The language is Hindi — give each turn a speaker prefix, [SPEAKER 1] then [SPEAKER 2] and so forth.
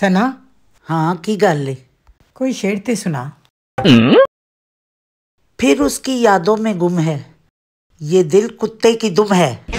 [SPEAKER 1] सना हाँ की गल कोई शेर ते सुना हम्म? फिर उसकी यादों में गुम है ये दिल कुत्ते की दुम है